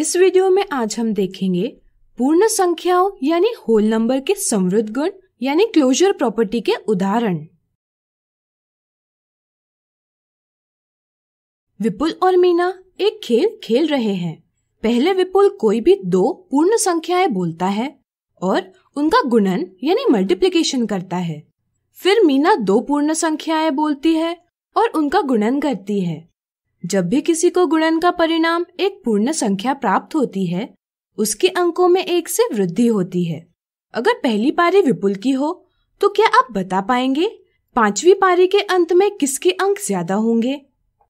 इस वीडियो में आज हम देखेंगे पूर्ण संख्याओं यानी होल नंबर के समृद्ध गुण यानी क्लोजर प्रॉपर्टी के उदाहरण विपुल और मीना एक खेल खेल रहे हैं पहले विपुल कोई भी दो पूर्ण संख्याएं बोलता है और उनका गुणन यानी मल्टीप्लिकेशन करता है फिर मीना दो पूर्ण संख्याएं बोलती है और उनका गुणन करती है जब भी किसी को गुणन का परिणाम एक पूर्ण संख्या प्राप्त होती है उसके अंकों में एक से वृद्धि होती है अगर पहली पारी विपुल की हो तो क्या आप बता पाएंगे पांचवी पारी के अंत में किसके अंक ज्यादा होंगे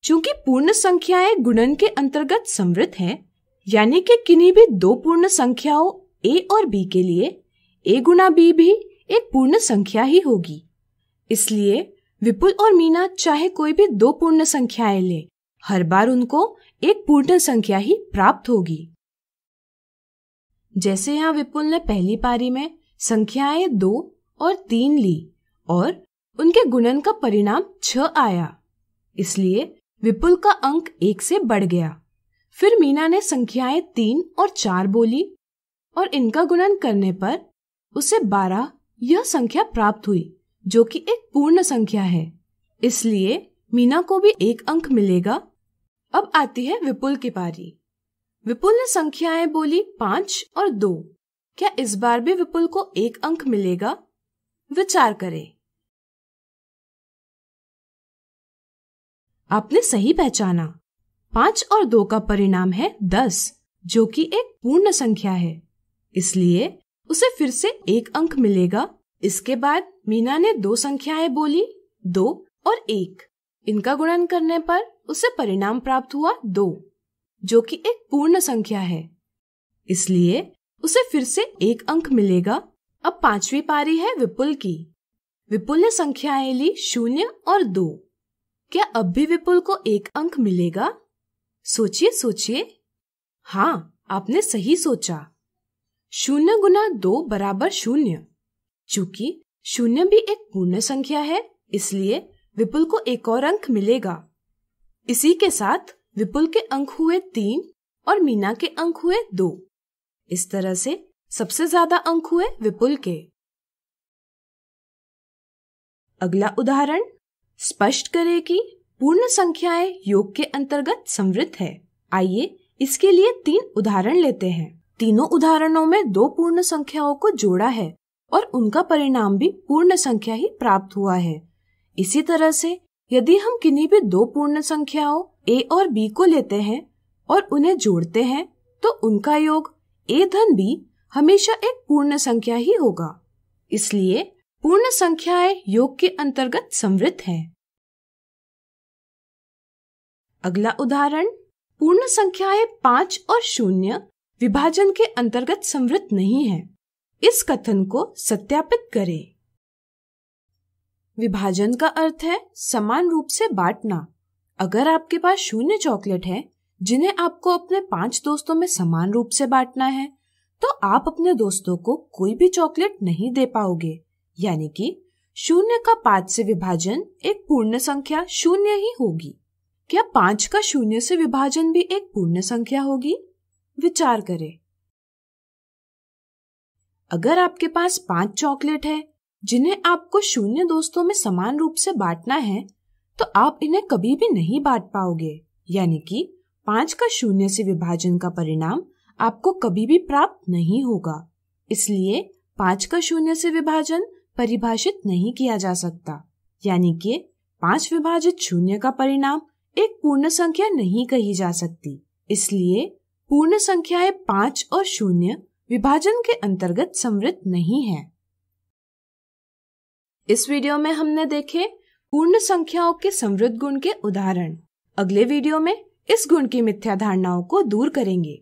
चूंकि पूर्ण संख्याएं गुणन के अंतर्गत समृद्ध हैं, यानी कि किन्हीं भी दो पूर्ण संख्याओं ए और बी के लिए ए गुना बी भी एक पूर्ण संख्या ही होगी इसलिए विपुल और मीना चाहे कोई भी दो पूर्ण संख्याएं ले हर बार उनको एक पूर्ण संख्या ही प्राप्त होगी जैसे यहाँ विपुल ने पहली पारी में संख्याएं दो और तीन ली और उनके गुणन का परिणाम छ आया इसलिए विपुल का अंक एक से बढ़ गया फिर मीना ने संख्याएं तीन और चार बोली और इनका गुणन करने पर उसे बारह यह संख्या प्राप्त हुई जो कि एक पूर्ण संख्या है इसलिए मीना को भी एक अंक मिलेगा अब आती है विपुल की पारी विपुल ने संख्याएं बोली पांच और दो क्या इस बार भी विपुल को एक अंक मिलेगा विचार करें आपने सही पहचाना पांच और दो का परिणाम है दस जो कि एक पूर्ण संख्या है इसलिए उसे फिर से एक अंक मिलेगा इसके बाद मीना ने दो संख्याएं बोली दो और एक इनका गुणन करने पर उसे परिणाम प्राप्त हुआ दो जो कि एक पूर्ण संख्या है इसलिए उसे फिर से एक अंक मिलेगा अब पांचवी पारी है विपुल की विपुल ने संख्याएं ली शून्य और दो क्या अब भी विपुल को एक अंक मिलेगा सोचिए सोचिए हाँ आपने सही सोचा शून्य गुना दो बराबर शून्य चूंकि शून्य भी एक पूर्ण संख्या है इसलिए विपुल को एक और अंक मिलेगा इसी के साथ विपुल के अंक हुए तीन और मीना के अंक हुए दो इस तरह से सबसे ज्यादा अंक हुए विपुल के अगला उदाहरण स्पष्ट करे कि पूर्ण संख्याएं योग के अंतर्गत समृद्ध है आइए इसके लिए तीन उदाहरण लेते हैं तीनों उदाहरणों में दो पूर्ण संख्याओं को जोड़ा है और उनका परिणाम भी पूर्ण संख्या ही प्राप्त हुआ है इसी तरह से यदि हम किन्हीं भी दो पूर्ण संख्याओं ए और बी को लेते हैं और उन्हें जोड़ते हैं तो उनका योग ए धन बी हमेशा एक पूर्ण संख्या ही होगा इसलिए पूर्ण संख्याएं योग के अंतर्गत समृद्ध हैं। अगला उदाहरण पूर्ण संख्याएं पाँच और शून्य विभाजन के अंतर्गत समृद्ध नहीं है इस कथन को सत्यापित करें विभाजन का अर्थ है समान रूप से बांटना अगर आपके पास शून्य चॉकलेट है जिन्हें आपको अपने पांच दोस्तों में समान रूप से बांटना है तो आप अपने दोस्तों को कोई भी चॉकलेट नहीं दे पाओगे यानी कि शून्य का पांच से विभाजन एक पूर्ण संख्या शून्य ही होगी क्या पांच का शून्य से विभाजन भी एक पूर्ण संख्या होगी विचार करें अगर आपके पास पांच चॉकलेट है जिन्हें आपको शून्य दोस्तों में समान रूप से बांटना है तो आप इन्हें कभी भी नहीं बांट पाओगे यानी कि पांच का शून्य से विभाजन का परिणाम आपको कभी भी प्राप्त नहीं होगा इसलिए पांच का शून्य से विभाजन परिभाषित नहीं किया जा सकता यानी कि पांच विभाजित शून्य का परिणाम एक पूर्ण संख्या नहीं कही जा सकती इसलिए पूर्ण संख्याएं पांच और शून्य विभाजन के अंतर्गत समृद्ध नहीं है इस वीडियो में हमने देखे पूर्ण संख्याओं के समृद्ध गुण के उदाहरण अगले वीडियो में इस गुण की मिथ्या धारणाओं को दूर करेंगे